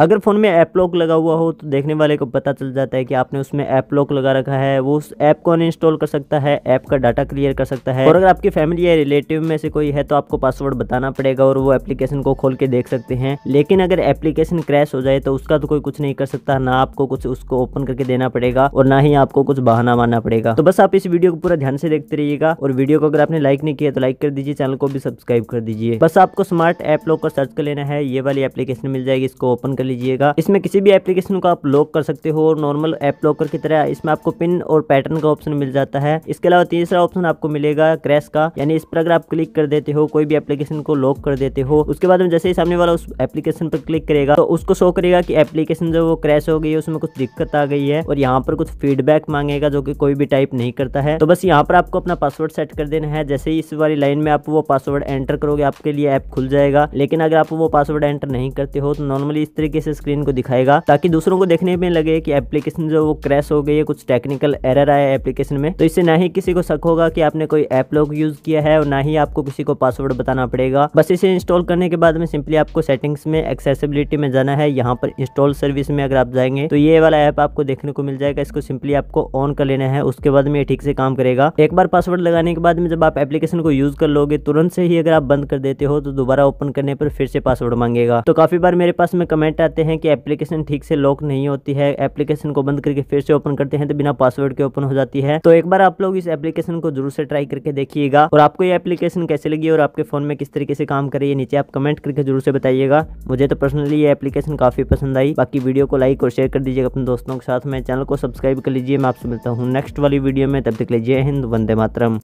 अगर फ़ोन में app lock लगा हुआ हो तो देखने वाले को पता चल जाता है कि आपने उसमें ऐप लॉक लगा रखा है वो उस ऐप को अनइंस्टॉल कर सकता है ऐप का डाटा क्लियर कर सकता है और अगर आपकी फैमिली या रिलेटिव में से कोई है तो आपको पासवर्ड बताना पड़ेगा और वो एप्लीकेशन को खोल के देख सकते हैं लेकिन अगर एप्लीकेशन क्रैश हो जाए तो उसका तो कोई कुछ नहीं कर सकता ना आपको कुछ उसको ओपन करके देना पड़ेगा और ना ही आपको कुछ बहाना मानना पड़ेगा तो बस आप इस वीडियो को पूरा ध्यान से देखते रहिएगा और वीडियो को अगर आपने लाइक नहीं किया तो लाइक कर दीजिए चैनल को भी सब्सक्राइब कर दीजिए बस आपको स्मार्ट ऐप लॉक का सर्च कर लेना है ये वाली एप्लीकेशन मिल जाएगी इसको ओपन कर लीजिएगा इसमें किसी भी एप्लीकेशन को आप लॉक कर सकते हो और नॉर्मल ऐप लॉकर की तरह इसमें आपको पिन और पैटर्न का ऑप्शन मिल जाता है इसके अलावा तीसरा ऑप्शन आपको मिलेगा क्रैश का यानी इस पर अगर आप क्लिक कर देते हो कोई भी एप्लीकेशन को लॉक कर देते हो उसके बाद में जैसे ही सामने वाला उस एप्लीकेशन पर क्लिक करेगा तो उसको शो करेगा कि एप्लीकेशन जो वो क्रैश हो गई है उसमें कुछ दिक्कत आ गई है और यहाँ पर कुछ फीडबैक मांगेगा जो कि कोई भी टाइप नहीं करता है तो बस यहाँ पर आपको अपना पासवर्ड सेट कर देना है जैसे ही इस वाली लाइन में आप वो पासवर्ड एंटर करोगे आपके लिए ऐप खुल जाएगा लेकिन अगर आप वो पासवर्ड एंटर नहीं करते हो तो नॉर्मली इस तरीके तरीके से स्क्रीन को दिखाएगा ताकि दूसरों को देखने में लगे कि एप्लीकेशन जो वो क्रैश हो गई है कुछ टेक्निकल एरर आया एप्लीकेशन में तो इससे ना ही किसी को शक होगा कि आपने कोई ऐप लोग यूज किया है और ना ही आपको किसी को पासवर्ड बताना पड़ेगा बस इसे इंस्टॉल करने के बाद में सिंपली आपको सेटिंग्स में एक्सेसिबिलिटी में जाना है यहाँ पर इंस्टॉल सर्विस में अगर आप जाएंगे तो ये वाला ऐप आपको देखने को मिल जाएगा इसको सिंपली आपको ऑन कर लेना है उसके बाद में ये ठीक से काम करेगा एक बार पासवर्ड लगाने के बाद में जब आप एप्लीकेशन को यूज कर लोगे तुरंत से ही अगर आप बंद कर देते हो तो दोबारा ओपन करने पर फिर से पासवर्ड मांगेगा तो काफी बार मेरे पास में कमेंट जाते हैं कि एप्लीकेशन ठीक से लॉक नहीं होती है एप्लीकेशन को बंद करके फिर से ओपन करते हैं तो बिना पासवर्ड के ओपन हो जाती है तो एक बार आप लोग इस एप्लीकेशन को जरूर से ट्राई करके देखिएगा और आपको ये एप्लीकेशन कैसे लगी और आपके फोन में किस तरीके से काम करे ये नीचे आप कमेंट करके जरूर से बताइएगा मुझे तो पर्सनली ये एप्लीकेशन काफी पसंद आई बाकी वीडियो को लाइक और शेयर कर दीजिएगा अपने दोस्तों के साथ में चैनल को सब्सक्राइब कर लीजिए मैं आपसे मिलता हूँ नेक्स्ट वाली वीडियो में तब तक लीजिए हिंद वंदे मातरम